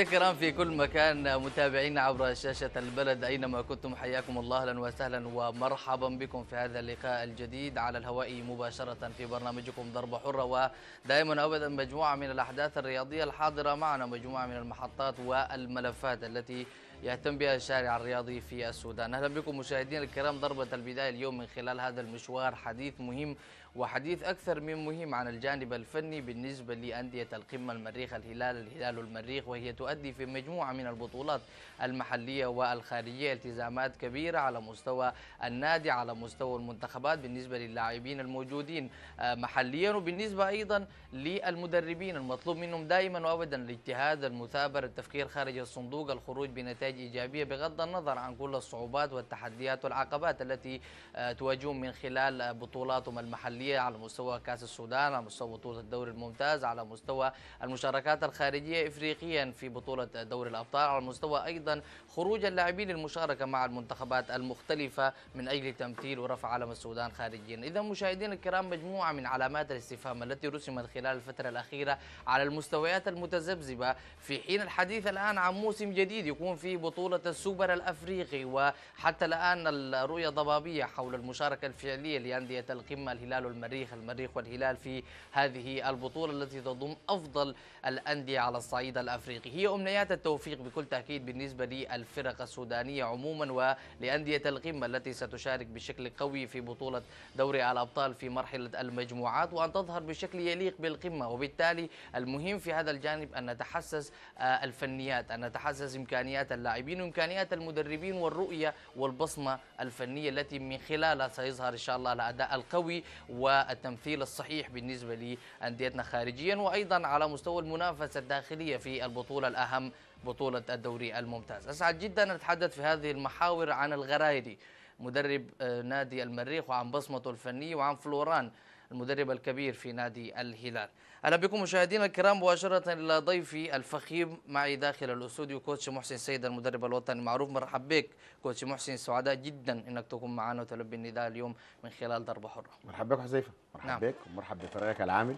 شكرا في كل مكان متابعينا عبر شاشة البلد أينما كنتم حياكم الله أهلا وسهلا ومرحبا بكم في هذا اللقاء الجديد على الهواء مباشرة في برنامجكم ضربة حرة ودائما أبدا مجموعة من الأحداث الرياضية الحاضرة معنا مجموعة من المحطات والملفات التي يهتم بها الشارع الرياضي في السودان أهلا بكم مشاهدينا الكرام ضربة البداية اليوم من خلال هذا المشوار حديث مهم وحديث أكثر من مهم عن الجانب الفني بالنسبة لأندية القمة المريخ الهلال الهلال المريخ وهي تؤدي في مجموعة من البطولات المحلية والخارجية التزامات كبيرة على مستوى النادي على مستوى المنتخبات بالنسبة للاعبين الموجودين آه، محليا وبالنسبة أيضا للمدربين المطلوب منهم دائما وأبدا الاجتهاد المثابرة التفكير خارج الصندوق الخروج بنتائج إيجابية بغض النظر عن كل الصعوبات والتحديات والعقبات التي آه، تواجههم من خلال بطولاتهم المحلية الدولية على مستوى كأس السودان على مستوى بطولة الدوري الممتاز على مستوى المشاركات الخارجية إفريقيا في بطولة دوري الأبطال على مستوى أيضا خروج اللاعبين للمشاركة مع المنتخبات المختلفة من أجل تمثيل ورفع علم السودان خارجيا إذا مشاهدين الكرام مجموعة من علامات الاستفهام التي رسمت خلال الفترة الأخيرة على المستويات المتذبذبة في حين الحديث الآن عن موسم جديد يكون فيه بطولة السوبر الأفريقي وحتى الآن الرؤية ضبابية حول المشاركة الفعلية لأندية القمة الهلال والمريخ المريخ والهلال في هذه البطولة التي تضم أفضل الأندية على الصعيد الأفريقي هي أمنيات التوفيق بكل تأكيد بالنسبة للفرق السودانية عموما ولأندية القمة التي ستشارك بشكل قوي في بطولة دوري الأبطال في مرحلة المجموعات وأن تظهر بشكل يليق بالقمة وبالتالي المهم في هذا الجانب أن نتحسس آه، الفنيات أن نتحسس إمكانيات اللاعبين وإمكانيات المدربين والرؤية والبصمة الفنية التي من خلالها سيظهر إن شاء الله الأداء القوي و والتمثيل الصحيح بالنسبة لأنديتنا خارجيا وأيضا على مستوى المنافسة الداخلية في البطولة الأهم بطولة الدوري الممتاز أسعد جدا نتحدث في هذه المحاور عن الغرايدي مدرب آه، نادي المريخ وعن بصمته الفنية وعن فلوران المدرب الكبير في نادي الهلال أهلا بكم مشاهدينا الكرام مباشرة إلى ضيفي الفخيم معي داخل الأستوديو كوتش محسن سيد المدرب الوطني المعروف مرحب بك كوتش محسن سعداء جدا أنك تكون معنا وتلبي النداء اليوم من خلال ضربة حرة مرحبا بك حذيفة مرحب نعم. بك ومرحب بفريقك العامل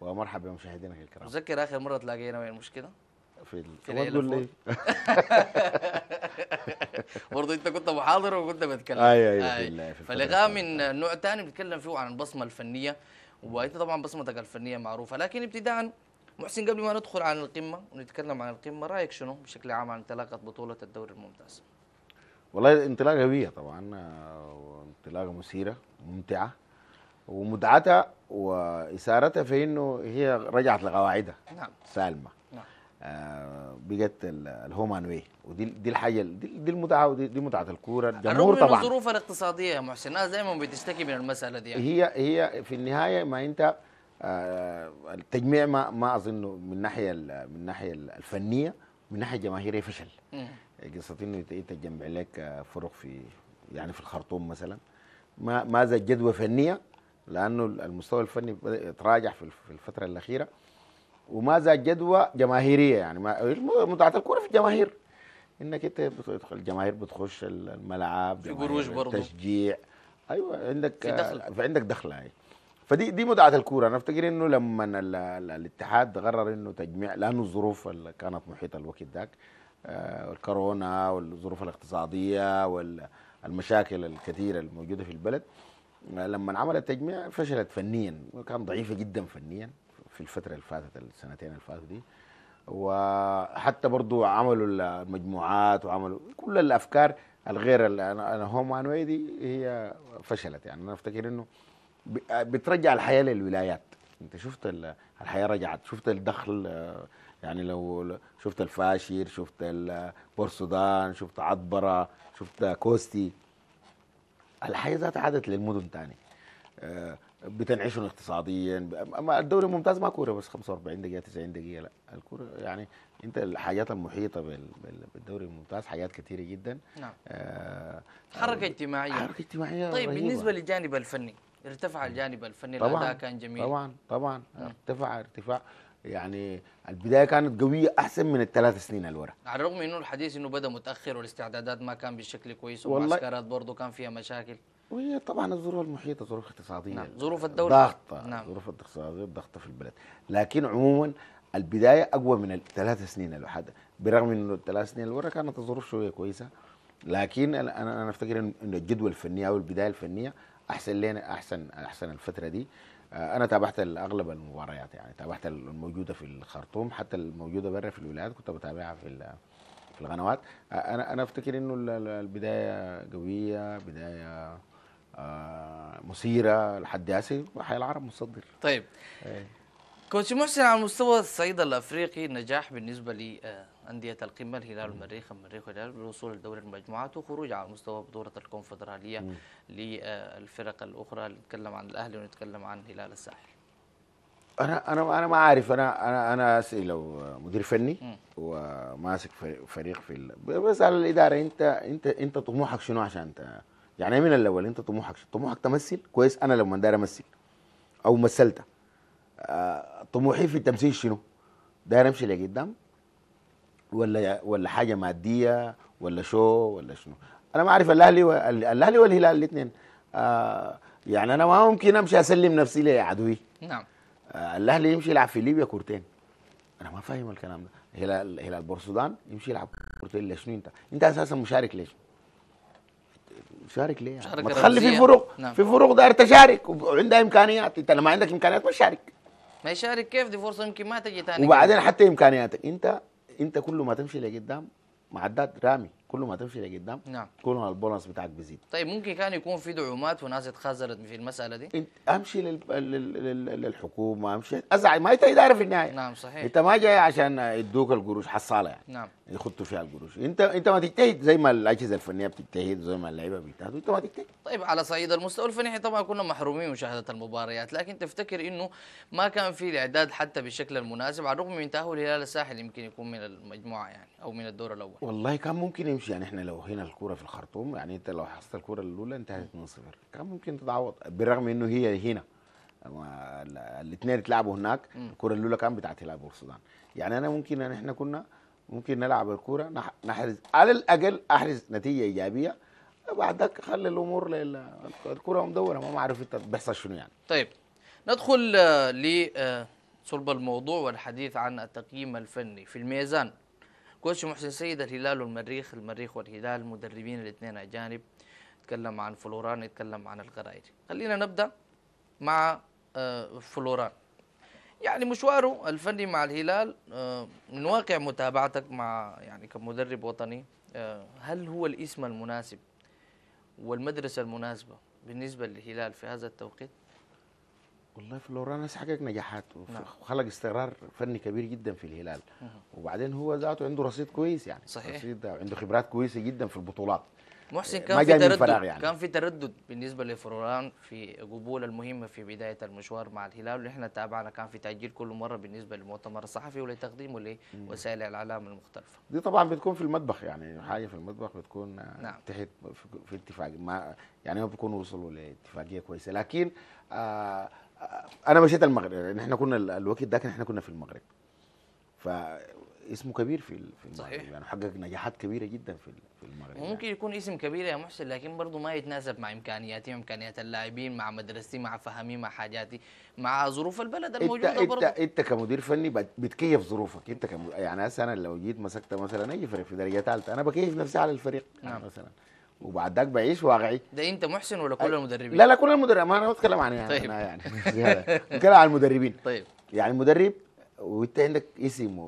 ومرحب بمشاهدينا الكرام تذكر آخر مرة تلاقينا وين المشكلة؟ في التقول ليه برضه انت كنت محاضر وكنت بتكلم ايوه ايوه أي. أي. من نوع ثاني بنتكلم فيه عن البصمه الفنيه وانت طبعا بصمتك الفنيه معروفه لكن ابتداء محسن قبل ما ندخل عن القمه ونتكلم عن القمه رايك شنو بشكل عام عن انطلاقه بطوله الدوري الممتاز؟ والله انطلاقه قويه طبعا وانطلاقه مثيره ممتعه ومتعتها واثارتها في انه هي رجعت لقواعدها نعم سالمه آه، بقت الهومان واي ودي دي الحاجه دي, المتعه ودي دي متعه الكوره الجمهور طبعا الظروف الاقتصاديه يا محسن الناس دائما بتشتكي من المساله دي يعني. هي هي في النهايه ما انت آه، التجميع ما ما اظنه من ناحيه من الناحيه الفنيه من ناحيه جماهيريه فشل قصه انه تجمع لك آه، فرق في يعني في الخرطوم مثلا ما ما زاد جدوى فنيه لانه المستوى الفني تراجع في الفتره الاخيره وما زاد جدوى جماهيريه يعني ما متعه الكوره في الجماهير انك انت بتدخل الجماهير بتخش الملعب في قروش برضه تشجيع ايوه عندك في دخل آه، عندك دخل هاي فدي دي متعه الكوره انا افتكر انه لما الاتحاد قرر انه تجميع لانه الظروف اللي كانت محيطه الوقت ذاك آه، الكورونا والظروف الاقتصاديه والمشاكل الكثيره الموجوده في البلد آه، لما عمل التجميع فشلت فنيا وكان ضعيفه جدا فنيا في الفتره اللي فاتت السنتين اللي فاتت دي وحتى برضو عملوا المجموعات وعملوا كل الافكار الغير انا هوم وانوي دي هي فشلت يعني انا افتكر انه بترجع الحياه للولايات انت شفت الحياه رجعت شفت الدخل يعني لو شفت الفاشر شفت بورسودان شفت عطبره شفت كوستي الحياه ذاتها عادت للمدن تاني آه، بتنعشهم اقتصاديا الدوري ممتاز ما كوره بس 45 دقيقه 90 دقيقه لا الكوره يعني انت الحاجات المحيطه بالدوري الممتاز حاجات كثيره جدا نعم آه حركه اجتماعيه حركه اجتماعيه طيب رهيبة. بالنسبه للجانب الفني ارتفع الجانب الفني طبعا الاداء كان جميل طبعا طبعا مم. ارتفع ارتفاع يعني البدايه كانت قويه احسن من الثلاث سنين اللي ورا على الرغم انه الحديث انه بدا متاخر والاستعدادات ما كان بالشكل كويس والمعسكرات برضه كان فيها مشاكل وهي طبعا الظروف المحيطه ظروف اقتصاديه نعم. ظروف يعني الدوله ضغطه نعم. ظروف اقتصاديه الضغط في البلد لكن عموما البدايه اقوى من الثلاث سنين الواحده برغم انه الثلاث سنين اللي كانت الظروف شويه كويسه لكن انا انا افتكر انه الجدول الفني او البدايه الفنيه احسن لنا احسن احسن الفتره دي آه، انا تابعت اغلب المباريات يعني تابعت الموجوده في الخرطوم حتى الموجوده برا في الولايات كنت بتابعها في في القنوات آه، انا انا افتكر انه البدايه قويه بدايه مثيره لحد هسه وحي العرب متصدر طيب إيه. كوتش محسن على مستوى الصعيد الافريقي نجاح بالنسبه لانديه آه، القمه الهلال والمريخ المريخ والهلال بالوصول لدوري المجموعات وخروج على مستوى بطوله الكونفدراليه للفرق الاخرى نتكلم عن الاهلي ونتكلم عن هلال الساحل انا انا انا ما عارف انا انا انا لو مدير فني وماسك فريق في بسال الاداره انت انت انت طموحك شنو عشان انت يعني من الاول انت طموحك طموحك تمثل كويس انا لو من داير امثل او مثلت آه، طموحي في التمثيل شنو؟ داير امشي لقدام ولا ولا حاجه ماديه ولا شو ولا شنو؟ انا ما اعرف الاهلي الاهلي والهلال الاثنين آه، يعني انا ما ممكن امشي اسلم نفسي لعدوي نعم آه، الاهلي يمشي يلعب في ليبيا كورتين انا ما فاهم الكلام ده هلال هلال بورسودان يمشي يلعب كورتين ليش انت؟ انت اساسا مشارك ليش؟ شارك ليه يعني؟ شارك ما تخلي في فروق نعم. في فروق دار تشارك وعندها امكانيات انت لما عندك امكانيات ما تشارك ما يشارك كيف دي فرصه يمكن ما تجي ثاني وبعدين حتى امكانياتك انت انت كل ما تمشي لقدام معدات رامي كل ما تمشي لقدام نعم كل ما البونص بتاعك بيزيد طيب ممكن كان يكون في دعومات وناس اتخاذلت في المساله دي انت امشي لل... لل... لل... للحكومه امشي ازعل ما انت اداره في النهايه نعم صحيح انت ما جاي عشان يدوك القروش حصاله يعني نعم يخطوا فيها القروش انت انت ما تجتهد زي ما الاجهزه الفنيه بتجتهد زي ما اللعيبه بيجتهدوا انت ما تجتهد طيب على صعيد المستوى الفني طبعا كنا محرومين مشاهده المباريات لكن تفتكر انه ما كان في الاعداد حتى بالشكل المناسب على الرغم من تاهل الهلال الساحل يمكن يكون من المجموعه يعني او من الدور الاول والله كان ممكن يمشي يعني احنا لو هنا الكوره في الخرطوم يعني انت لو حصلت الكوره الاولى انتهت 2-0 كان ممكن تتعوض بالرغم انه هي هنا الاثنين اتلعبوا هناك الكره الاولى كان بتاعت هلال السودان يعني انا ممكن ان احنا كنا ممكن نلعب الكوره نحرز على الاقل احرز نتيجه ايجابيه بعدك خلي الامور الكوره الكره مدوره ما معرف انت بيحصل شنو يعني طيب ندخل آه، ل آه، صلب الموضوع والحديث عن التقييم الفني في الميزان كوتش محسن سيد الهلال والمريخ المريخ والهلال مدربين الاثنين اجانب تكلم عن فلوران يتكلم عن القرائدي خلينا نبدا مع آه، فلوران يعني مشواره الفني مع الهلال آه، من واقع متابعتك مع يعني كمدرب وطني آه، هل هو الاسم المناسب والمدرسه المناسبه بالنسبه للهلال في هذا التوقيت؟ والله فلورانس حقق نجاحات وخلق نعم. استقرار فني كبير جدا في الهلال وبعدين هو ذاته عنده رصيد كويس يعني صحيح رصيد عنده خبرات كويسه جدا في البطولات محسن كان في تردد يعني. كان في تردد بالنسبه لفروران في قبول المهمه في بدايه المشوار مع الهلال اللي احنا تابعنا كان في تاجيل كل مره بالنسبه للمؤتمر الصحفي ولتقديمه لوسائل الاعلام المختلفه دي طبعا بتكون في المطبخ يعني حاجه في المطبخ بتكون نعم. تحت في اتفاق ما يعني ما بيكونوا وصلوا لاتفاقيه كويسه لكن آه, آه، انا مشيت المغرب يعني احنا كنا الوقت ده احنا كنا في المغرب ف اسمه كبير في في المغرب صحيح. يعني حقق نجاحات كبيره جدا في في المغرب يعني ممكن يكون اسم كبير يا محسن لكن برضه ما يتناسب مع امكانياتي وامكانيات اللاعبين مع مدرستي مع فهمي مع حاجاتي مع ظروف البلد الموجوده انت برضه انت انت كمدير فني بتكيف ظروفك انت كم يعني انا لو جيت مسكت مثلا اي فريق في درجه ثالثه انا بكيف نفسي على الفريق يعني نعم. مثلا وبعد ذاك بعيش واقعي ده انت محسن ولا كل المدربين؟ لا لا كل المدربين ما انا بتكلم عن يعني طيب. انا يعني بتكلم عن المدربين طيب يعني المدرب وانت عندك اسم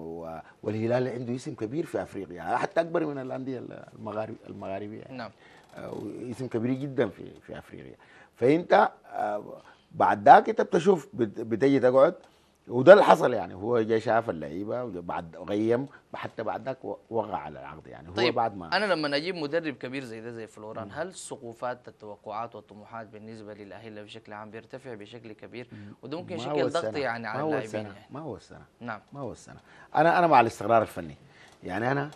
والهلال عنده اسم كبير في افريقيا حتى اكبر من الانديه المغارب المغاربيه يعني. نعم آه، اسم كبير جدا في في افريقيا فانت آه، بعد ذاك انت بتشوف بتجي تقعد وده اللي حصل يعني هو جاي شاف اللعيبه وبعد غيم حتى بعدك وقع على العقد يعني طيب هو بعد ما انا لما اجيب مدرب كبير زي ده زي فلوران هل سقوفات التوقعات والطموحات بالنسبه للاهلي بشكل عام بيرتفع بشكل كبير وده ممكن يشكل ضغط يعني على اللاعبين يعني. ما هو السنه نعم ما هو السنه انا انا مع الاستقرار الفني يعني انا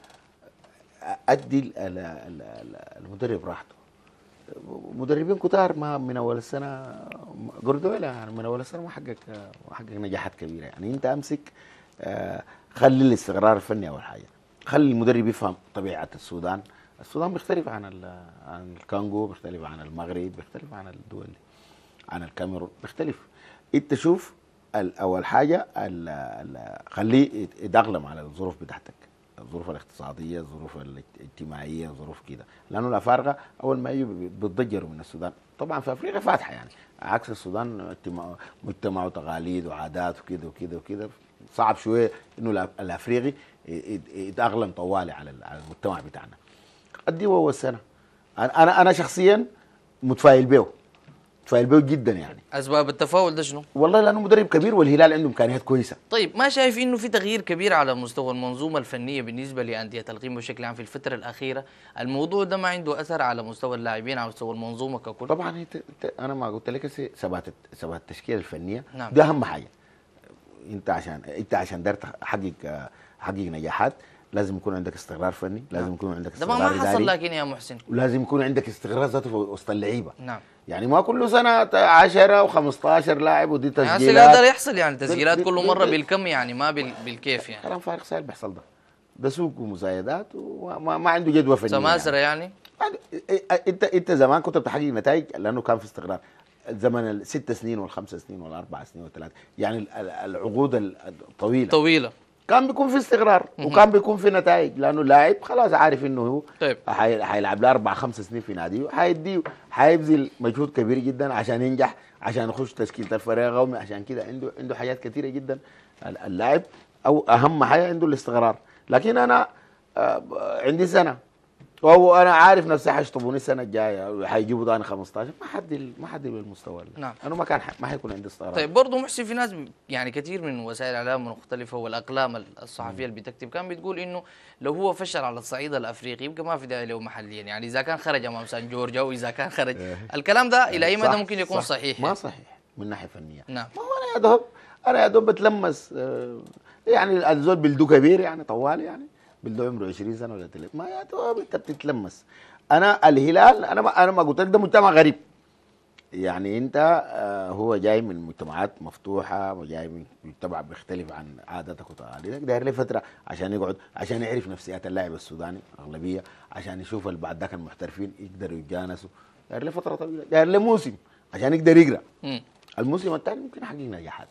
ادي المدرب راحته مدربين كتار ما من اول السنه جوردويلا يعني من اول السنه ما حقق ما حقق نجاحات كبيره يعني انت امسك آه، خلي الاستقرار الفني اول حاجه خلي المدرب يفهم طبيعه السودان السودان بيختلف عن عن الكونغو بيختلف عن المغرب بيختلف عن الدول دي عن الكاميرون بيختلف انت شوف اول حاجه خليه يتاقلم على الظروف بتاعتك الظروف الاقتصاديه الظروف الاجتماعيه ظروف كده لانه الافارقه اول ما يجوا بيتضجروا من السودان طبعا في افريقيا فاتحه يعني عكس السودان مجتمع وتقاليد وعادات وكده وكده وكده صعب شويه انه الافريقي يتاقلم طوالي على المجتمع بتاعنا قد إيه هو السنه انا انا شخصيا متفائل بيه شوالبوي جدا يعني اسباب التفاؤل ده شنو؟ والله لانه مدرب كبير والهلال عنده امكانيات كويسه طيب ما شايف انه في تغيير كبير على مستوى المنظومه الفنيه بالنسبه لانديه القيمه بشكل عام في الفتره الاخيره، الموضوع ده ما عنده اثر على مستوى اللاعبين على مستوى المنظومه ككل طبعا انا ما قلت لك ثبات ثبات التشكيله الفنيه نعم. ده اهم حاجه انت عشان انت عشان دارت تحقق حقق نجاحات لازم يكون عندك استقرار فني نعم. لازم يكون عندك استقرار ده ما حصل لكن يا محسن ولازم يكون عندك استقرار ذاته في وسط اللعيبه نعم يعني ما كل سنه 10 و15 لاعب ودي تسجيلات يعني هذا يحصل يعني تسجيلات كل مره بالكم يعني ما بالكيف يعني كلام فارغ سهل بيحصل ده ده سوق ومزايدات وما ما عنده جدوى فنيه سماسره يعني, يعني. انت انت زمان كنت بتحقق نتائج لانه كان في استقرار زمن الست سنين والخمس سنين والاربع سنين والثلاث يعني العقود الطويله طويله كان بيكون في استقرار وكان بيكون في نتائج لانه لاعب خلاص عارف انه هو طيب حيلعب له اربع خمس سنين في ناديه حيدي حيبذل مجهود كبير جدا عشان ينجح عشان يخش تشكيله الفريق القومي عشان كده عنده عنده حاجات كثيره جدا اللاعب او اهم حاجه عنده الاستقرار لكن انا آه، عندي سنه وهو انا عارف نفسي حيشطبوني السنه الجايه حيجيبوا ضاني 15 ما حد ما حد بالمستوى ده نعم انا ما كان ما حيكون عندي استغراب طيب برضه محسن في ناس يعني كثير من وسائل الاعلام المختلفه والاقلام الصحفيه اللي بتكتب كان بتقول انه لو هو فشل على الصعيد الافريقي يبقى ما في داعي له محليا يعني اذا كان خرج امام سان جورجيا واذا كان خرج إيه. الكلام ده الى اي يعني مدى ممكن يكون صح صحيح ما صحيح من ناحيه فنيه نعم ما هو انا يا دوب انا يا دوب بتلمس آه، يعني الزول بلدو كبير يعني طوال يعني ده عمره 20 سنه ولا 30 ما يا انت بتتلمس انا الهلال انا ما انا ما قلت لك ده مجتمع غريب يعني انت آه، هو جاي من مجتمعات مفتوحه وجاي من مجتمع بيختلف عن عاداتك وتقاليدك داير لي فتره عشان يقعد عشان يعرف نفسيات اللاعب السوداني اغلبيه عشان يشوف اللي بعد ذاك المحترفين يقدروا يتجانسوا داير لي فتره طويله داير لي موسم عشان يقدر يقرا الموسم الثاني ممكن يحقق نجاحات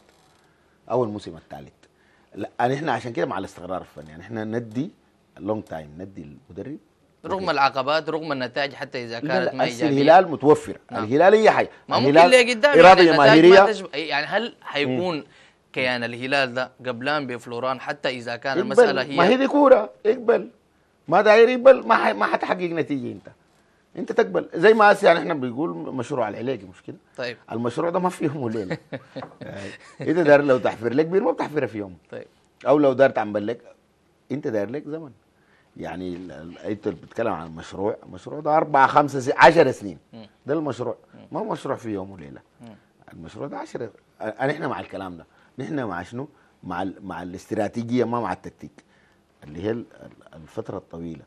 او الموسم الثالث لا احنا عشان كده مع الاستقرار الفني يعني احنا ندي لونج تايم ندي المدرب رغم العقبات رغم النتائج حتى اذا كانت ما ايجابيه الهلال متوفر نعم. الهلال هي حي ما ممكن الهلال قدام اراده يعني جماهيريه تشب... إيه، يعني هل حيكون كيان الهلال ده قبلان بفلوران حتى اذا كان إقبل. المساله هي ما هي دي كوره اقبل ما داير يقبل ما ح... ما حتحقق نتيجه انت انت تقبل زي ما يعني احنا بنقول مشروع العلاج مش كده طيب المشروع ده ما في وليله يعني انت داير لو تحفر لك بير ما بتحفرها في يوم طيب او لو دارت تعمل لك انت داير لك زمن يعني انت بتتكلم عن مشروع المشروع ده اربع خمسة سنين 10 سنين ده المشروع ما هو مشروع في يوم وليله المشروع ده 10 نحن مع الكلام ده نحن مع شنو؟ مع ال... مع الاستراتيجيه ما مع التكتيك اللي هي الفتره الطويله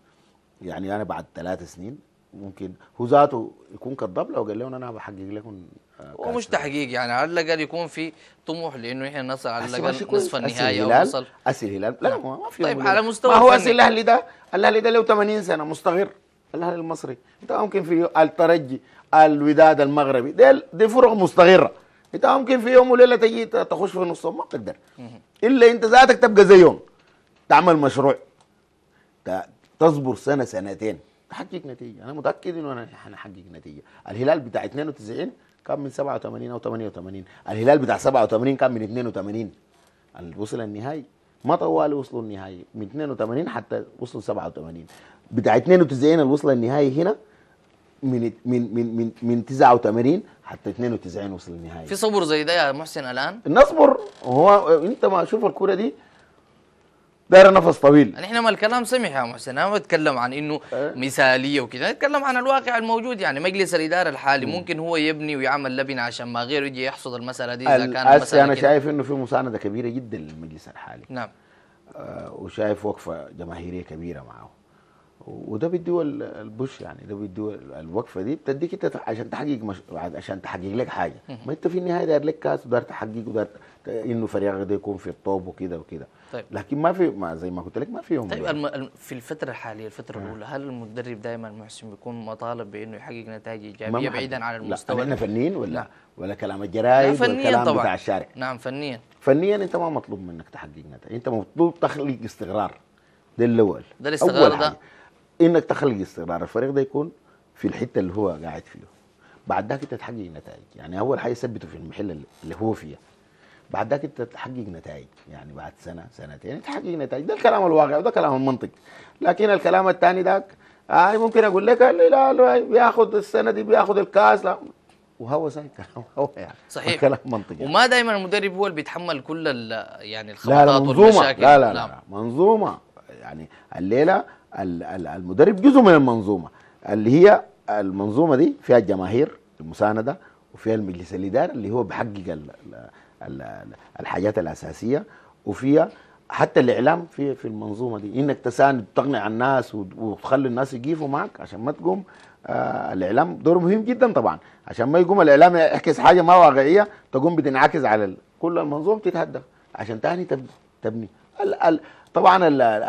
يعني انا بعد ثلاث سنين ممكن هو ذاته يكون كذاب لو قال لهم انا بحقق لكم آه، ومش تحقيق يعني على الاقل يكون في طموح لانه احنا نصل على الاقل نصف النهائي او نصل اسيل الهلال لا نعم. ما في طيب على مستوى ما هو اسيل الاهلي ده الاهلي ده له 80 سنه مستغر الاهلي المصري انت ممكن في الترجي الوداد المغربي دي دي فرق مستغره انت ممكن في يوم وليله تجي تخش في نصهم ما بتقدر الا انت ذاتك تبقى زيهم تعمل مشروع تصبر سنه سنتين حقق نتيجه انا متاكد انه هنحقق نتيجه الهلال بتاع 92 كان من 87 او 88 الهلال بتاع 87 كان من 82 وصل النهائي ما طوال وصلوا النهائي من 82 حتى وصلوا 87 بتاع 92 الوصل النهائي هنا من من من من من 89 حتى 92 وصل النهائي في صبر زي ده يا محسن الان نصبر هو انت ما شوف الكوره دي دار نفس طويل احنا ما الكلام سمح يا محسن انا بتكلم عن انه إيه؟ مثاليه وكذا نتكلم عن الواقع الموجود يعني مجلس الاداره الحالي ممكن هو يبني ويعمل لبنه عشان ما غيره يجي يحصد المساله دي اذا كان المساله انا كدا. شايف انه في مسانده كبيره جدا للمجلس الحالي نعم آه وشايف وقفه جماهيريه كبيره معه وده بيديه البوش يعني ده بيديه الوقفه دي بتديك انت عشان تحقق مش... عشان تحقق لك حاجه ما انت في النهايه داير لك كاس وداير تحقق وداير انه فريقك ده يكون في الطوب وكده وكده طيب لكن ما في ما زي ما قلت لك ما فيهم طيب الم... في الفتره الحاليه الفتره نعم. الاولى هل المدرب دائما محسن بيكون مطالب بانه يحقق نتائج ايجابيه بعيدا عن المستوى لا احنا فنيين ولا لا. نعم. ولا كلام الجرايد ولا كلام طبعًا. بتاع الشارع نعم فنيا فنيا انت ما مطلوب منك تحقق نتائج انت مطلوب تخلق استقرار ده الاول ده الاستقرار ده حاجة. انك تخلق استقرار الفريق ده يكون في الحته اللي هو قاعد فيه بعد ذاك انت تحقق نتائج يعني اول حاجه ثبته في المحل اللي هو فيها بعد ذاك انت تحقق نتائج يعني بعد سنه سنتين تحقق نتائج ده الكلام الواقع وده كلام المنطق لكن الكلام الثاني ذاك آه ممكن اقول لك لا, لا بياخذ السنه دي بياخذ الكاس لا وهوس الكلام هو يعني صحيح كلام منطقي وما دائما المدرب هو اللي بيتحمل كل يعني الخبطات لا لا منظومة والمشاكل لا لا, لا, نعم. لا, منظومه يعني الليله المدرب جزء من المنظومه اللي هي المنظومه دي فيها الجماهير المسانده وفيها المجلس الاداري اللي هو بيحقق الحاجات الاساسيه وفيها حتى الاعلام في في المنظومه دي انك تساند تقنع الناس وتخلي الناس يقيفوا معك عشان ما تقوم آه الاعلام دور مهم جدا طبعا عشان ما يقوم الاعلام يعكس حاجه ما واقعيه تقوم بتنعكس على كل المنظومه بتتهدى عشان تاني تبني, تبني. ال ال طبعا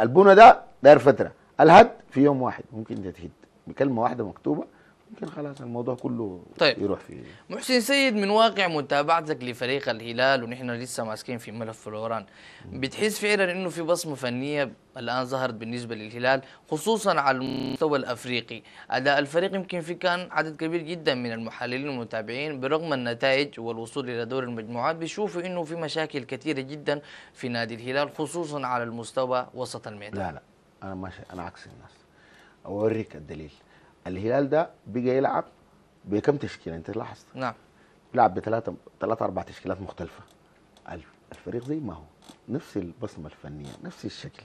البنى ده داير فتره الهد في يوم واحد ممكن تتهد بكلمه واحده مكتوبه يمكن خلاص الموضوع كله طيب يروح فيه محسن سيد من واقع متابعتك لفريق الهلال ونحن لسه ماسكين في ملف فلوران بتحس فعلا انه في بصمه فنيه الان ظهرت بالنسبه للهلال خصوصا على المستوى الافريقي اداء الفريق يمكن في كان عدد كبير جدا من المحللين والمتابعين برغم النتائج والوصول الى دور المجموعات بيشوفوا انه في مشاكل كثيره جدا في نادي الهلال خصوصا على المستوى وسط الميدان لا لا انا ماشي انا عكس الناس اوريك الدليل الهلال ده بيجي يلعب بكم تشكيله انت لاحظت نعم بيلعب بثلاثه ثلاثه اربع تشكيلات مختلفه الفريق زي ما هو نفس البصمه الفنيه نفس الشكل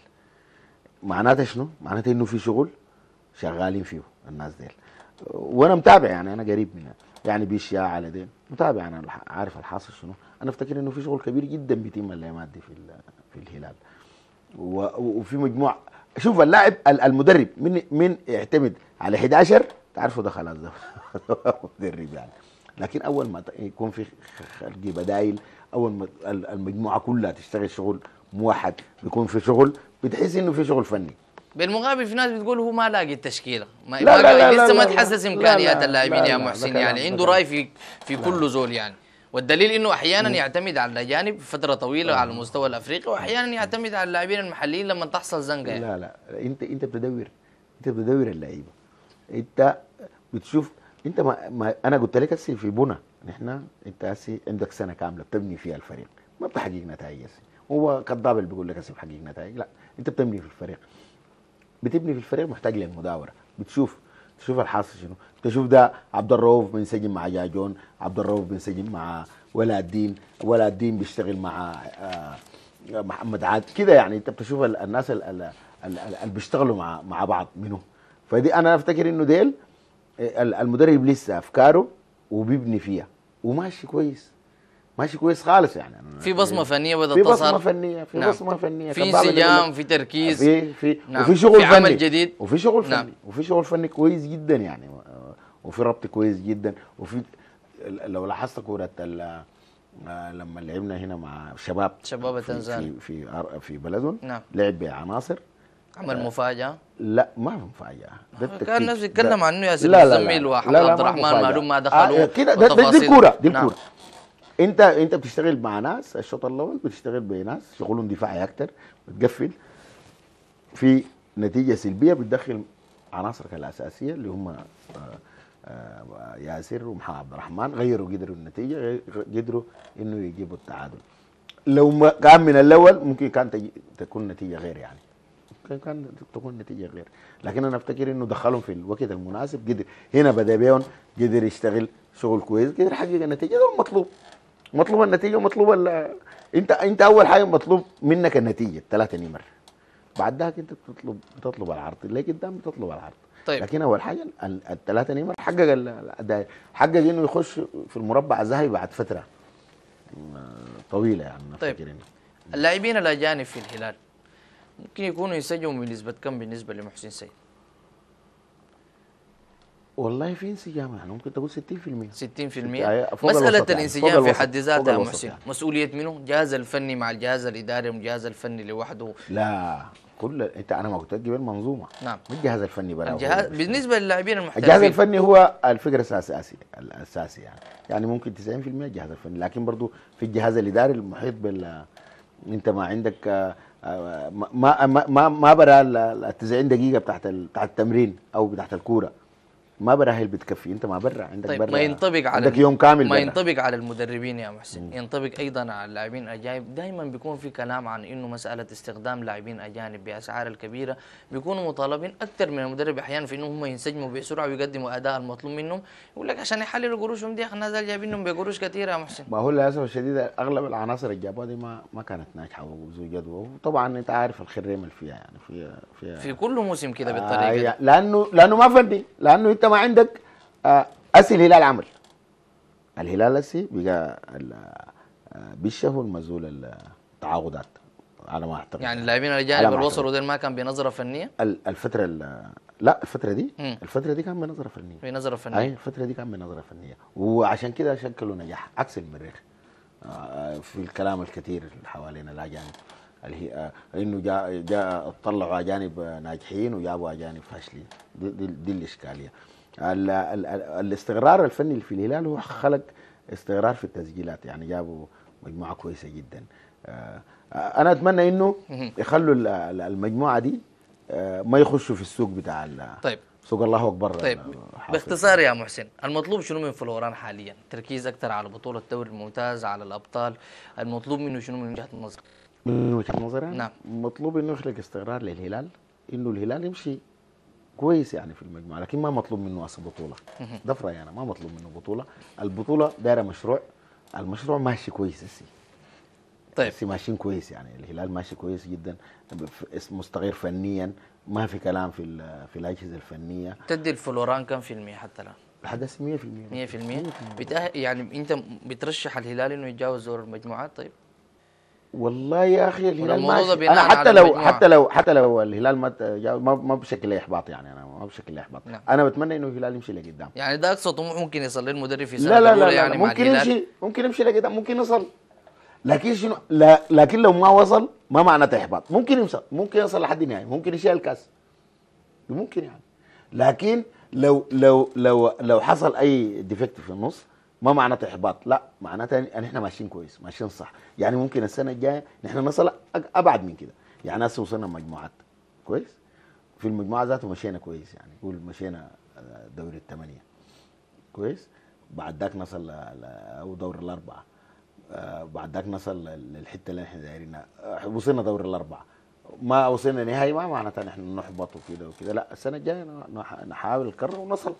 معناتها شنو؟ معناتها انه في شغل شغالين فيه الناس ديل وانا متابع يعني انا قريب منها يعني بيشيا على دين متابع انا عارف الحاصل شنو انا افتكر انه في شغل كبير جدا بيتم الايامات دي في في الهلال وفي مجموعه شوف اللاعب المدرب من من يعتمد على 11 تعرفوا ده خلاص ده مدرب يعني لكن اول ما يكون في خلق بدايل اول ما المجموعه كلها تشتغل شغل موحد بيكون في شغل بتحس انه في شغل فني بالمقابل في ناس بتقول هو ما لاقي التشكيله ما لا لا لا لسه ما تحسس امكانيات اللاعبين يا محسن يعني عنده راي في في كل زول يعني والدليل انه احيانا يعتمد على الاجانب فتره طويله على آه. المستوى الافريقي واحيانا يعتمد على اللاعبين المحليين لما تحصل زنقه يعني. لا لا انت انت بتدور انت بتدور اللعيبه انت بتشوف انت ما, ما انا قلت لك هسه في بنا نحن انت هسه عندك سنه كامله بتبني فيها الفريق ما بتحقق نتائج هسه هو كذاب اللي بيقول لك هسه بحقق نتائج لا انت بتبني في الفريق بتبني في الفريق محتاج للمداوره بتشوف تشوف الحاصل شنو تشوف ده عبد الرؤوف بينسجم مع جاجون عبد الرؤوف بينسجم مع ولا الدين ولا الدين بيشتغل مع آه، محمد عاد كده يعني انت بتشوف الناس اللي بيشتغلوا مع مع بعض منه فدي انا افتكر انه ديل المدرب لسه افكاره وبيبني فيها وماشي كويس ماشي كويس خالص يعني في بصمه فنيه بدات في بصمه فنيه في نعم. بصمه فنيه في انسجام في تركيز في في نعم. وفي شغل في عمل فني جديد وفي شغل نعم. فني وفي شغل فني كويس جدا يعني وفي ربط كويس جدا وفي لو لاحظت كوره لما لعبنا هنا مع شباب شباب تنزانيا في في, في بلدهم نعم. لعب بعناصر عمل آه، مفاجاه لا ما في مفاجاه كان الناس يتكلم عنه ياسر الزميل وحمد عبد الرحمن معلوم ما دخلوا آه كده دي الكوره دي نعم. الكوره انت انت بتشتغل مع ناس الشوط الاول بتشتغل بناس شغلهم دفاعي اكتر بتقفل في نتيجه سلبيه بتدخل عناصرك الاساسيه اللي هم آه، آه، ياسر ومحمد عبد الرحمن غيروا قدروا النتيجه قدروا انه يجيبوا التعادل لو ما كان من الاول ممكن كان تكون نتيجه غير يعني كان تكون نتيجه غير لكن انا افتكر انه دخلهم في الوقت المناسب قدر هنا بدا بيون قدر يشتغل شغل كويس قدر يحقق النتيجه ده المطلوب مطلوبه النتيجه ومطلوبه ال... انت انت اول حاجه مطلوب منك النتيجه الثلاثه نمر بعدها انت بتطلب بتطلب العرض اللي قدام بتطلب العرض طيب لكن اول حاجه الثلاثه نمر حقق حقق انه يخش في المربع الذهبي بعد فتره طويله يعني طيب اللاعبين الاجانب في الهلال ممكن يكونوا يسجلوا بنسبه كم بالنسبه لمحسن سيد؟ والله في انسجام يعني ممكن تقول 60% 60% يعني مسألة الانسجام يعني. في حد ذاتها يا محسن يعني. مسؤولية منه؟ الجهاز الفني مع الجهاز الإداري والجهاز الفني لوحده لا كل انت انا ما قلت لك منظومه نعم الجهاز الفني بلا الجهاز بالنسبه للاعبين المحترفين الجهاز الفني هو الفكره الاساسي الاساسي يعني يعني ممكن 90% الجهاز الفني لكن برضو في الجهاز الاداري المحيط بال انت ما عندك آه، آه، ما ما ما, ما برا ال 90 دقيقه بتاعت بتاعت التمرين او بتاعت الكوره ما براهل بتكفي انت ما برا عندك طيب برا ما ينطبق على عندك يوم كامل ما برا. ينطبق على المدربين يا محسن مم. ينطبق ايضا على اللاعبين الاجانب دائما بيكون في كلام عن انه مساله استخدام لاعبين اجانب باسعار الكبيره بيكونوا مطالبين اكثر من المدرب احيانا في انهم هم ينسجموا بسرعه ويقدموا اداء المطلوب منهم يقول لك عشان يحللوا قروشهم دي احنا زال جايبينهم بقروش كثيره يا محسن ما هو للاسف الشديد اغلب العناصر اللي جابوها دي ما ما كانت ناجحه وزو جدوى وطبعا انت عارف الخريم اللي فيها يعني فيها فيها في كل موسم كده بالطريقه آه لانه لانه ما فندي لانه انت ما عندك آه، اسي الهلال عمل الهلال اسي بقى آه، بيشه المزول التعاقدات على ما اعتقد يعني اللاعبين الاجانب اللي وصلوا ما كان بنظره فنيه الفتره لا الفتره دي مم. الفتره دي كان بنظره فنيه بنظره فنيه اي الفتره دي كان بنظره فنيه وعشان كده شكلوا نجاح عكس المريخ آه، في الكلام الكثير حوالينا الاجانب اللي هي انه جاء جاء طلعوا اجانب ناجحين وجابوا اجانب فاشلين دي, دي, دي الاشكاليه الاستقرار الفني في الهلال هو خلق استقرار في التسجيلات يعني جابوا مجموعه كويسه جدا آه، انا اتمنى انه يخلوا المجموعه دي آه، ما يخشوا في السوق بتاع طيب سوق الله اكبر طيب باختصار يا محسن المطلوب شنو من فلوران حاليا تركيز اكثر على بطوله الدوري الممتاز على الابطال المطلوب منه شنو من وجهه نظرك من وجهه نظري نعم مطلوب انه يخلق استقرار للهلال انه الهلال يمشي كويس يعني في المجموعه لكن ما مطلوب منه اصلا بطوله ده في انا ما مطلوب منه بطوله البطوله دايره مشروع المشروع ماشي كويس هسي طيب هسي ماشيين كويس يعني الهلال ماشي كويس جدا مستغير فنيا ما في كلام في في الاجهزه الفنيه تدي الفلوران كم في المية حتى الان؟ لحد 100% 100% يعني انت بترشح الهلال انه يتجاوز دور المجموعات طيب؟ والله يا اخي الهلال ماشي انا حتى لو المجموعة. حتى لو حتى لو الهلال ما ما بشكل احباط يعني انا ما بشكل احباط نعم. انا بتمنى انه الهلال يمشي لقدام يعني ده اقصى طموح ممكن يصل للمدرب في سنه لا لا لا, لا, يعني لا ممكن يمشي ممكن يمشي لقدام ممكن يصل لكن شنو لا لكن لو ما وصل ما معناته احباط ممكن يوصل ممكن يوصل لحد النهائي ممكن يشيل الكاس ممكن يعني لكن لو لو لو لو حصل اي ديفكت في النص ما معناته احباط لا معناته يعني ان احنا ماشيين كويس ماشيين صح يعني ممكن السنه الجايه نحن نصل ابعد من كده يعني هسه وصلنا مجموعات كويس في المجموعه ذاته مشينا كويس يعني قول مشينا آه، دوري الثمانيه كويس بعد ذاك نصل او دور الاربعه آه، بعد ذاك نصل للحته اللي احنا دايرينها آه، وصلنا دور الاربعه ما وصلنا نهائي ما معناته نحن نحبط وكده وكده لا السنه الجايه نحاول نكرر ونصل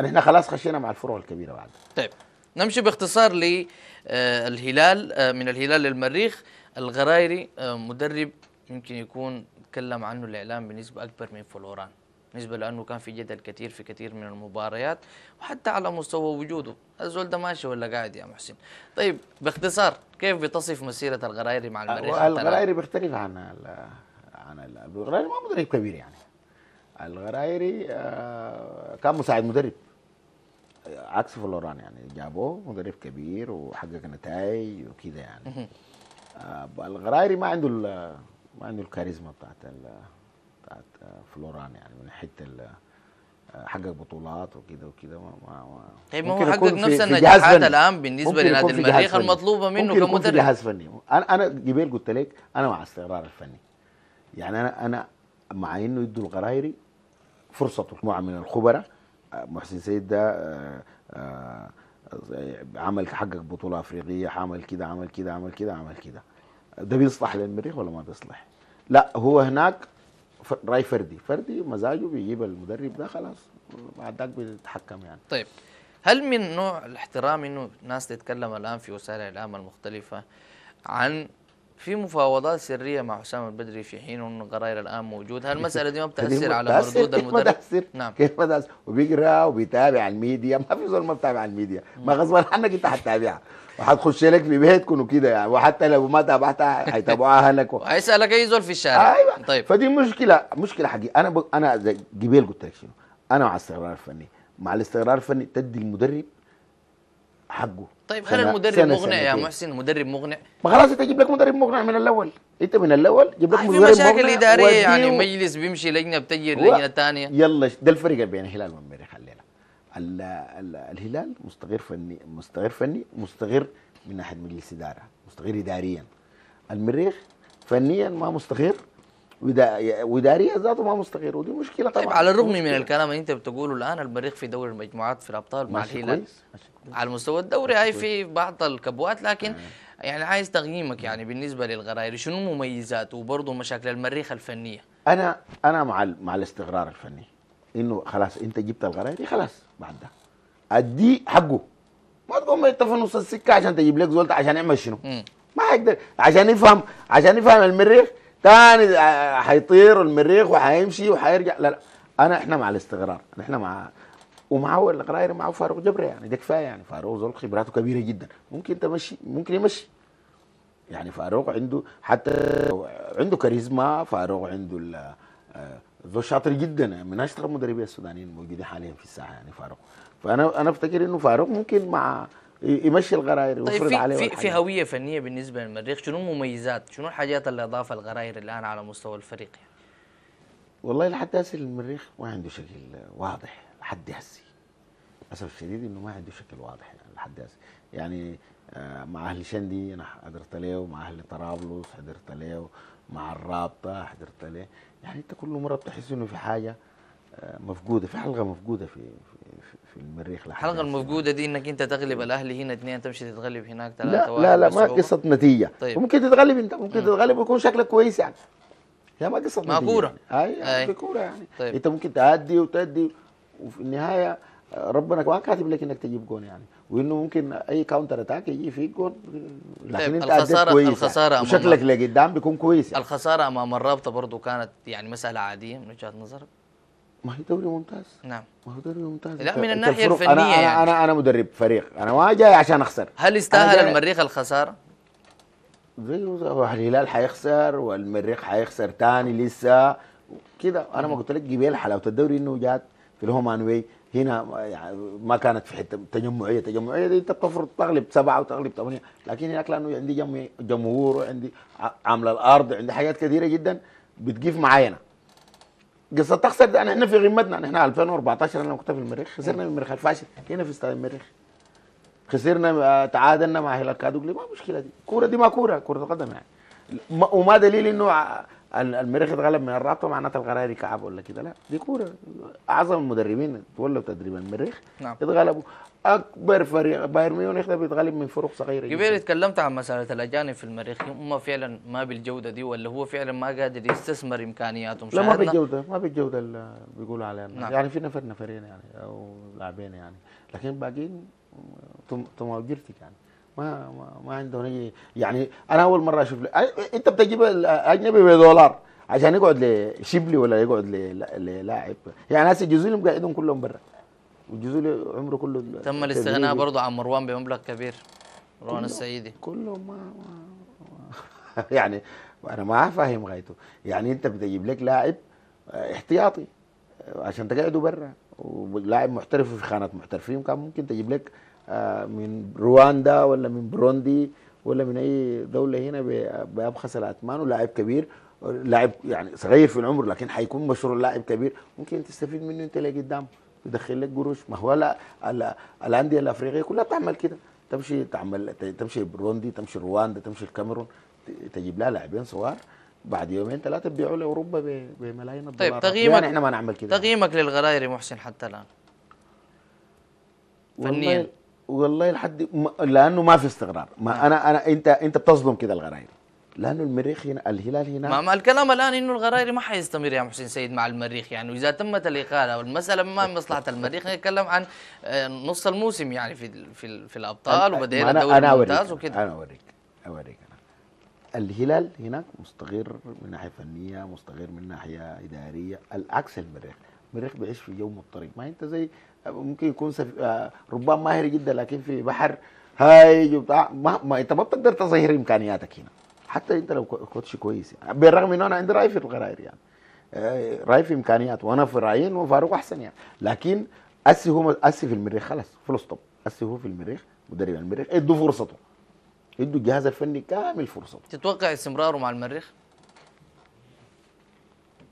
نحن خلاص خشينا مع الفروع الكبيره بعد طيب نمشي باختصار للهلال آه، آه، من الهلال للمريخ الغرايري آه، مدرب يمكن يكون تكلم عنه الإعلام بنسبة أكبر من فلوران بالنسبة لأنه كان في جدل كثير في كثير من المباريات وحتى على مستوى وجوده الزول ده ماشي ولا قاعد يا محسن طيب باختصار كيف بتصف مسيرة الغرايري مع المريخ الغرايري بيختلف عن الـ عن الغرايري ما مدرب كبير يعني الغرايري كان مساعد مدرب عكس فلوران يعني جابوه مدرب كبير وحقق نتائج وكذا يعني آه، الغرايري ما عنده ما عنده الكاريزما بتاعت بتاعت آه، فلوران يعني من ناحيه آه، حقق بطولات وكذا وكذا ما ما طيب ما هو حقق نفس النجاحات الان بالنسبه لنادي المريخ المطلوبه منه ممكن كمدرب جهاز فني انا انا جبال قلت لك انا مع استقرار الفني يعني انا انا مع انه يدوا الغرايري فرصته مجموعه من الخبراء محسن سيد ده آه، آه، آه، عمل حقق بطوله افريقيه عمل كده عمل كده عمل كده عمل كده ده بيصلح للمريخ ولا ما بيصلح؟ لا هو هناك راي فردي فردي مزاجه بيجيب المدرب ده خلاص بعد ذاك بيتحكم يعني طيب هل من نوع الاحترام انه الناس تتكلم الان في وسائل الاعلام المختلفه عن في مفاوضات سريه مع حسام البدري في حين ان القرائر الان موجوده، المساله دي ما بتاثر على مردود المدرب؟ بتاثر نعم كيف بتاثر؟ وبيقرا وبيتابع الميديا، ما في زول ما بتابع الميديا، ما غصبا عنك انت حتتابعها وحتخش لك في بيتكم وكده يعني وحتى لو ما تابعتها حيتابعوها اهلك وحيسالك اي زول في الشارع ايوه طيب فدي مشكله مشكله حقيقيه انا ب... انا زي جبيل قلت لك شنو؟ انا مع الاستقرار الفني، مع الاستقرار الفني تدي المدرب حقه طيب هل المدرب سنة مقنع يا محسن مدرب مقنع ما خلاص انت جيب لك مدرب مقنع من الاول انت من الاول جيب لك آه، مدرب مقنع في مشاكل اداريه يعني مجلس بيمشي لجنه بتجي لجنه ثانيه يلا ده الفرق بين الهلال والمريخ الليله الهلال مستغير فني مستغير فني مستغر من ناحيه مجلس اداره مستغير اداريا المريخ فنيا ما مستغير واداريا ذاته ما مستقر ودي مشكله طيب، طبعا طيب على الرغم مشكلة. من الكلام اللي انت بتقوله الان المريخ في دوري المجموعات في الابطال مع الهلال على المستوى الدوري هاي في بعض الكبوات لكن آه. يعني عايز تقييمك يعني بالنسبه للغرايري شنو مميزاته وبرضه مشاكل المريخ الفنيه انا انا مع مع الاستقرار الفني انه خلاص انت جبت الغرايري إيه خلاص بعد ادي حقه ما تقوم انت في نص السكه عشان تجيب لك زول عشان يعمل شنو ما حيقدر عشان يفهم عشان يفهم المريخ ثاني آه، حيطير المريخ وحيمشي وحيرجع لا لا انا احنا مع الاستقرار احنا مع ومعاه الغرايري معاه فاروق جبري يعني ده كفايه يعني فاروق زول خبراته كبيره جدا ممكن تمشي ممكن يمشي يعني فاروق عنده حتى عنده كاريزما فاروق عنده آه، ذو شاطر جدا من اشطر المدربين السودانيين الموجودين حاليا في الساحه يعني فاروق فانا انا افتكر انه فاروق ممكن مع يمشي الغراير ويفرض طيب عليه في, في, في هويه فنيه بالنسبه للمريخ شنو المميزات شنو الحاجات اللي اضافها الغراير الان على مستوى الفريق يعني؟ والله لحد هسه المريخ ما عنده شكل واضح حد هسي للاسف الشديد انه ما عنده شكل واضح يعني لحد هسي يعني آه، مع اهل شندي انا حضرت له ومع اهل طرابلس حضرت له مع الرابطه حضرت له يعني انت كل مره بتحس انه في حاجه آه، مفقوده في حلقه مفقوده في في, في المريخ الحلقه المفقوده دي انك انت تغلب الاهلي هنا اثنين تمشي تتغلب هناك ثلاثه لا لا لا ما قصه نتيجه طيب. ممكن تتغلب انت ممكن م. تتغلب ويكون شكلك كويس يعني هي ما قصه نتيجه مع كوره يعني. اي كوره يعني طيب. انت ممكن تأدي وتأدي وفي النهايه ربنا ما كاتب لك انك تجيب جون يعني وانه ممكن اي كاونتر اتاك يجي فيك جون طيب، لكن انت الخساره كويسة يعني. الخساره امام شكلك لقدام بيكون كويس يعني. الخساره امام الرابطه برضه كانت يعني مساله عاديه من وجهه نظرك ما هي دوري ممتاز نعم ما هو دوري ممتاز لا من الناحيه الفنيه أنا يعني انا انا مدرب فريق انا ما جاي عشان اخسر هل استاهل المريخ الخساره؟ زي الهلال حيخسر والمريخ حيخسر تاني لسه كده انا ما قلت لك جبال حلاوه الدوري انه جات في الهومان واي هنا يعني ما كانت في حته تجمعيه تجمعيه دي انت بتفرض تغلب سبعه وتغلب ثمانيه لكن هناك لانه عندي جمهور وعندي عامله الارض عندي حاجات كثيره جدا بتجيب انا قصه تخسر ده احنا في غمتنا احنا 2014 انا كنت في المريخ خسرنا من المريخ الفاشل هنا في استاد المريخ خسرنا آه، تعادلنا مع هلال كادوغلي ما مشكله دي كوره دي ما كوره كره قدم يعني وما دليل انه المريخ اتغلب من الرابطه معناتها القرايه دي كعب ولا كده لا دي كوره اعظم المدربين تولوا تدريب المريخ نعم. اتغلبوا اكبر فريق بايرن ميونخ ده بيتغلب من فرق صغيره كبير اتكلمت عن مساله الاجانب في المريخ هم فعلا ما بالجوده دي ولا هو فعلا ما قادر يستثمر امكانياتهم لا ما بالجوده ما بالجوده اللي بيقولوا عليها نعم. يعني في نفر نفرين يعني او لاعبين يعني لكن باقيين تم يعني ما ما عندهم اي يعني انا اول مره اشوف انت بتجيب اجنبي بدولار عشان يقعد لشبلي ولا يقعد للاعب يعني ناس الجزيرة قاعدين كلهم برا والجزيرة عمره كله تم الاستغناء برضه عن مروان بمبلغ كبير مروان السيدي كله ما, ما يعني انا ما فاهم غايته يعني انت بتجيب لك لاعب آه، احتياطي آه، عشان تقعده برا ولاعب محترف في خانه محترفين كان ممكن تجيب لك آه، من رواندا ولا من بروندي ولا من اي دوله هنا بابخس العثمان ولاعب كبير لاعب يعني صغير في العمر لكن حيكون مشروع لاعب كبير ممكن تستفيد منه انت لقدام يدخل لك قروش ما هو الانديه الافريقيه كلها بتعمل كده تمشي تعمل تمشي بروندي تمشي رواندا تمشي الكاميرون تجيب لها لاعبين صغار بعد يومين ثلاثه تبيعوا لاوروبا بملايين الدولارات طيب تقييمك يعني احنا ما نعمل كده تقييمك للغرايري محسن حتى الان فنيا والله لحد ما لانه ما في استقرار ما آه. انا انا انت انت بتظلم كده الغراير لانه المريخ هنا الهلال هنا ما الكلام الان انه الغرائري ما حيستمر يا محسن سيد مع المريخ يعني واذا تمت الاقاله والمساله ما مصلحه المريخ نتكلم عن آه، نص الموسم يعني في في, في الابطال وبدينا الدوري الممتاز وكده انا اوريك اوريك أنا. الهلال هناك مستقر من ناحيه فنيه مستقر من ناحيه اداريه العكس المريخ المريخ بيعيش في جو مضطرب ما انت زي ممكن يكون سف... آه، ربان ماهر جدا لكن في بحر هاي بتاع آه، ما... ما انت ما بتقدر تظهر امكانياتك هنا حتى انت لو كوتش كويس يعني بالرغم انه انا عندي راي في القرائر يعني آه، راي في امكانيات وانا في رايي انه فاروق احسن يعني لكن اسي هو اسي في المريخ خلاص فول ستوب اسي هو في المريخ مدرب المريخ ادوا فرصته ادوا الجهاز الفني كامل فرصته تتوقع استمراره مع المريخ؟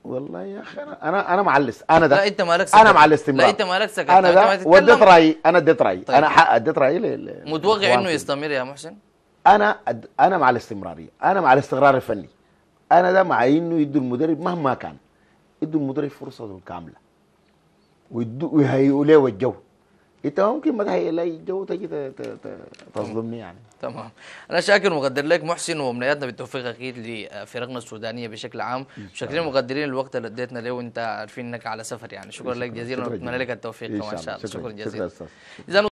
والله يا اخي انا انا انا مع انا ده لا انت مالك سكت انا مع الاستمرار لا انت مالك سكت انا طيب، ده وديت رايي انا اديت رايي طيب. انا اديت رايي ل... متوقع انه يستمر يا محسن انا أد... انا مع الاستمراريه انا مع الاستقرار الفني انا ده مع انه يدوا المدرب مهما كان يدوا المدرب فرصته الكامله ويدوا ويهيئوا له الجو انت ممكن ما تهيئ لي جو تجي تظلمني يعني تمام انا شاكر ومقدر لك محسن وامنياتنا بالتوفيق اكيد لفرقنا السودانيه بشكل عام شاكرين مقدرين الوقت اللي اديتنا له وانت عارفين انك على سفر يعني شكرا لك جزيلا ونتمنى لك التوفيق كمان ان شاء الله شكرا جزيلا